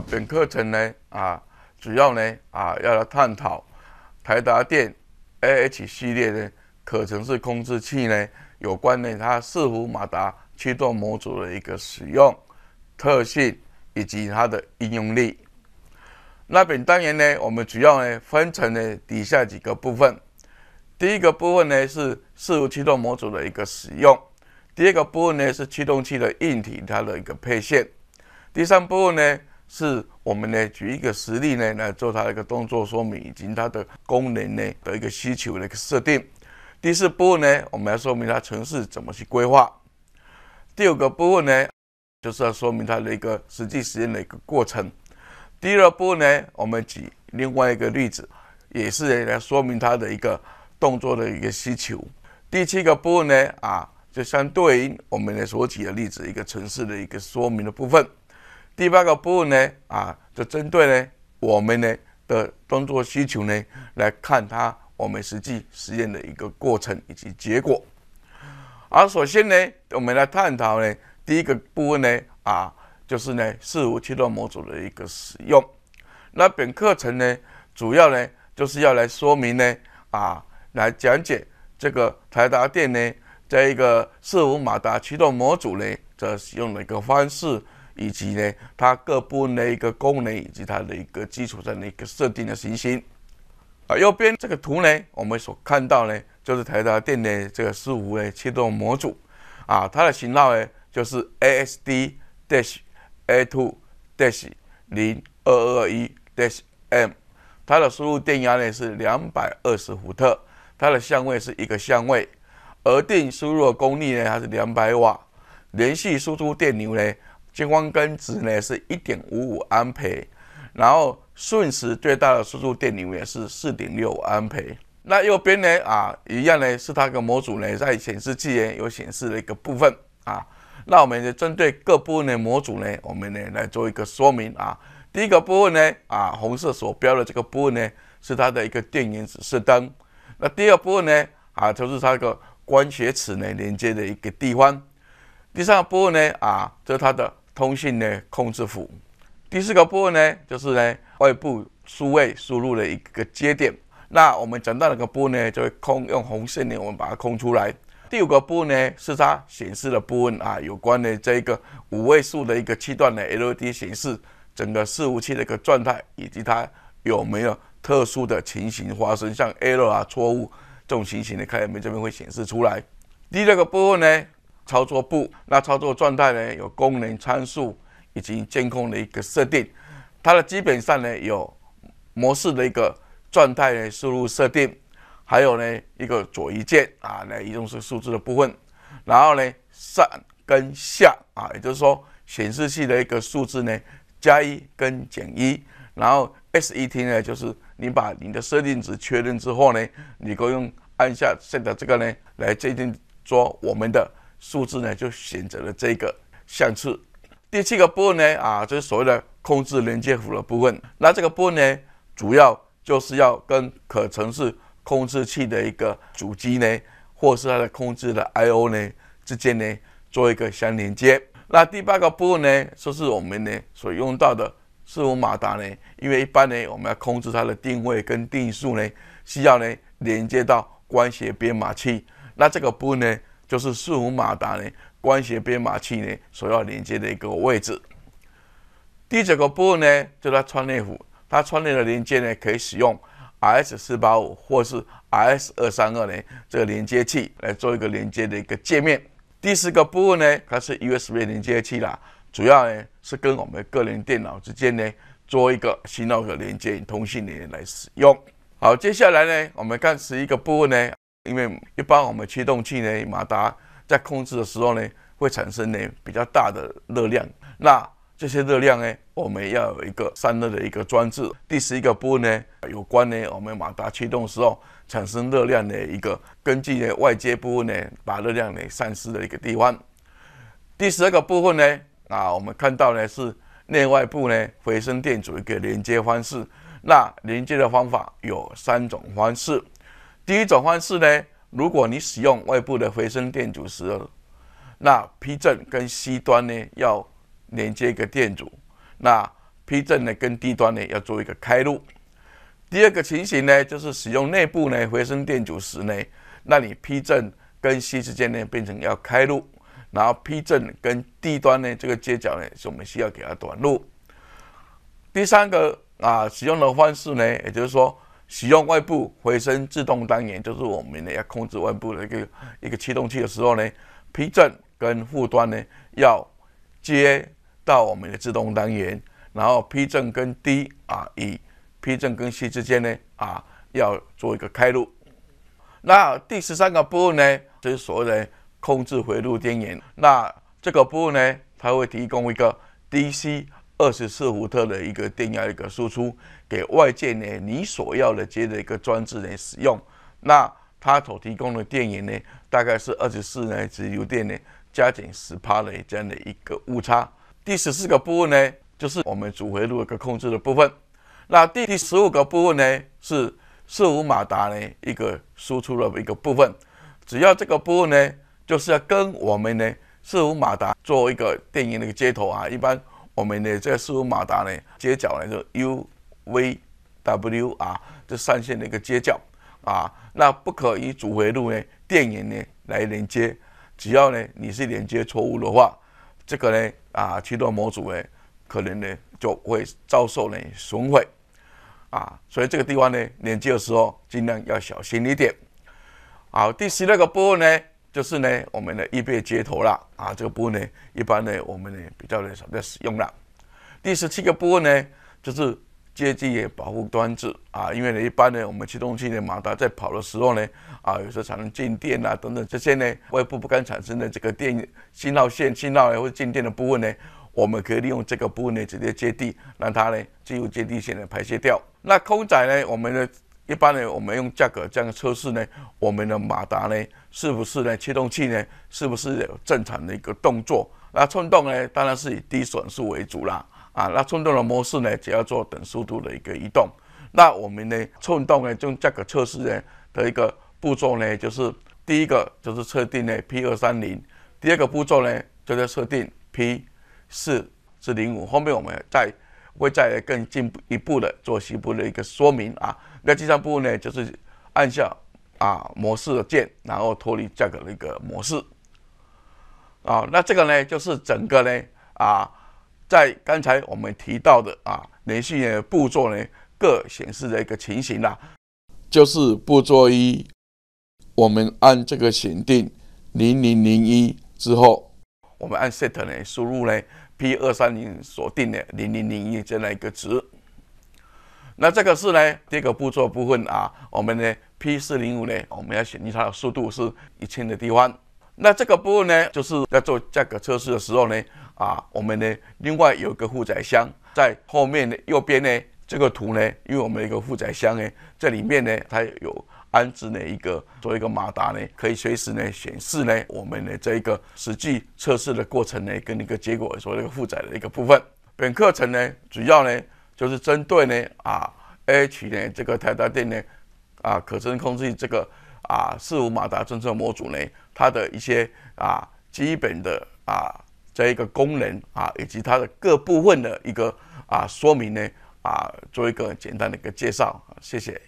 本课程呢啊，主要呢啊，要来探讨台达电 A H 系列的可程式控制器呢有关呢它伺服马达驱动模组的一个使用特性以及它的应用力。那本单元呢，我们主要呢分成呢以下几个部分：第一个部分呢是伺服驱动模组的一个使用；第二个部分呢是驱动器的硬体它的一个配线；第三部分呢。是我们呢举一个实例呢来做它的一个动作说明，以及它的功能呢的一个需求的一个设定。第四部分呢，我们要说明它城市怎么去规划。第五个部分呢，就是要说明它的一个实际实验的一个过程。第二部分呢，我们举另外一个例子，也是来说明它的一个动作的一个需求。第七个部分呢，啊，就相对应我们所举的例子一个城市的一个说明的部分。第八个部分呢，啊，就针对呢我们呢的动作需求呢来看它我们实际实验的一个过程以及结果。而首先呢，我们来探讨呢第一个部分呢，啊，就是呢伺服驱动模组的一个使用。那本课程呢，主要呢就是要来说明呢，啊，来讲解这个台达电呢在一个伺服马达驱动模组呢的使用的一个方式。以及呢，它各部分的一个功能，以及它的一个基础上的一个设定的行形。啊，右边这个图呢，我们所看到呢，就是台达电的这个四五位驱动模组。啊，它的型号呢就是 A S D dash A two dash 零二二一 dash M。它的输入电压呢是两百二十伏特，它的相位是一个相位，而电输入的功率呢它是两百瓦，连续输出电流呢。激光根值呢是一点五五安培，然后瞬时最大的输出电流也是四点六安培。那右边呢啊，一样呢是它个模组呢，在显示器诶有显示的一个部分啊。那我们就针对各部分的模组呢，我们呢来做一个说明啊。第一个部分呢啊，红色所标的这个部分呢是它的一个电源指示灯。那第二部分呢啊，就是它个光学尺呢连接的一个地方。第三个部分呢啊，就是它的。通信呢，控制服务。第四个部分呢，就是呢外部数位输入的一个接点。那我们讲到哪个部分呢？就会空用红线呢，我们把它空出来。第五个部分呢，是它显示的部分啊，有关的这一个五位数的一个七段的 LED 显示，整个伺服器的一个状态，以及它有没有特殊的情形发生，像 L 啊错误这种情形呢，看可们这边会显示出来。第六个部分呢？操作部，那操作状态呢？有功能参数以及监控的一个设定。它的基本上呢有模式的一个状态的输入设定，还有呢一个左移键啊，那一共是数字的部分。然后呢上跟下啊，也就是说显示器的一个数字呢加一跟减一。然后 SET 呢，就是你把你的设定值确认之后呢，你可以用按下现在这个呢来接定说我们的。数字呢，就选择了这个相册。第七个部分呢，啊，就是所谓的控制连接符的部分。那这个部分呢，主要就是要跟可程式控制器的一个主机呢，或是它的控制的 I/O 呢，之间呢，做一个相连接。那第八个部分呢，就是我们呢所用到的伺服马达呢，因为一般呢，我们要控制它的定位跟定速呢，需要呢连接到光学编码器。那这个部分呢。就是伺服马达呢，关节编码器呢，所要连接的一个位置。第九个部分呢，就是串联辅，它串联的连接呢，可以使用 RS 四八五或是 RS 二三二呢这个连接器来做一个连接的一个界面。第十个部分呢，它是 USB 连接器啦，主要呢是跟我们个人电脑之间呢做一个信号的连接、通信的来使用。好，接下来呢，我们看十一个部分呢。因为一般我们驱动器呢，马达在控制的时候呢，会产生呢比较大的热量。那这些热量呢，我们要有一个散热的一个装置。第十一个部分呢，有关呢我们马达驱动时候产生热量的一个，根据呢外接部分呢把热量呢散失的一个地方。第十二个部分呢，啊我们看到呢是内外部呢回声电阻一个连接方式。那连接的方法有三种方式。第一种方式呢，如果你使用外部的回声电阻时，那 P 正跟 C 端呢要连接一个电阻，那 P 正呢跟 D 端呢要做一个开路。第二个情形呢，就是使用内部呢回声电阻时呢，那你 P 正跟 C 之间呢变成要开路，然后 P 正跟 D 端呢这个接角呢是我们需要给它短路。第三个啊使用的方式呢，也就是说。使用外部回声自动单元，就是我们呢要控制外部的一个一个驱动器的时候呢批正跟副端呢要接到我们的自动单元，然后批正跟 D 啊，以批正跟 C 之间呢啊要做一个开路。那第十三个部分呢，就是所谓的控制回路电源。那这个部分呢，它会提供一个 DC。二十四伏特的一个电压一个输出给外界呢，你所要的接的一个装置来使用。那它所提供的电源呢，大概是二十四呢直流电呢，加减十帕的这样的一个误差。第十四个部分呢，就是我们主回路一个控制的部分。那第第十五个部分呢，是四五马达呢一个输出的一个部分。只要这个部分呢，就是要跟我们呢四五马达做一个电源的一个接头啊，一般。我们这个输入马达呢接脚呢，就 U、V、W 啊，这三线的一个接脚啊，那不可以主回路呢电源呢来连接，只要呢你是连接错误的话，这个呢啊驱动模组呢可能呢就会遭受呢损毁啊，所以这个地方呢连接的时候尽量要小心一点。好，第十六个部分呢。就是呢，我们的异步接头啦，啊，这个部分呢，一般呢，我们呢比较的少在使用了。第十七个部分呢，就是接地保护装置啊，因为呢，一般呢，我们驱动器的马达在跑的时候呢，啊，有时候产生静电啊等等这些呢，外部不敢产生的这个电信号线、信号呢或者静电的部分呢，我们可以利用这个部分呢直接接地，让它呢进入接地线来排泄掉。那空载呢，我们的。一般呢，我们用价格这样测试呢，我们的马达呢，是不是呢？驱动器呢，是不是有正常的一个动作？那冲动呢，当然是以低损速为主啦。啊，那冲动的模式呢，只要做等速度的一个移动。那我们呢，冲动呢，用价格测试呢的一个步骤呢，就是第一个就是测定呢 P 二三零，第二个步骤呢，就在测定 P 四至零五，后面我们再。会再更进一步的做西部的一个说明啊。那第三步呢，就是按下啊模式的键，然后脱离价格的一个模式啊。那这个呢，就是整个呢啊，在刚才我们提到的啊连续的步骤呢，各显示的一个情形啦。就是步骤一，我们按这个选定零零零一之后，我们按 SET 呢输入呢。P 二三零锁定的零零零一这样一个值，那这个是呢第二个步骤部分啊，我们的 P 四零五呢，我们要选定它的速度是一千的地方。那这个部分呢，就是在做价格测试的时候呢，啊，我们呢另外有个负载箱在后面的右边呢这个图呢，因为我们一个负载箱呢这里面呢它有。安置呢一个做一个马达呢，可以随时呢显示呢，我们的这一个实际测试的过程呢，跟一个结果所一个负载的一个部分。本课程呢主要呢就是针对呢啊 H 呢这个台达电呢啊可真空控制这个啊四五马达侦测模组呢它的一些啊基本的啊这一个功能啊以及它的各部分的一个啊说明呢啊做一个简单的一个介绍，谢谢。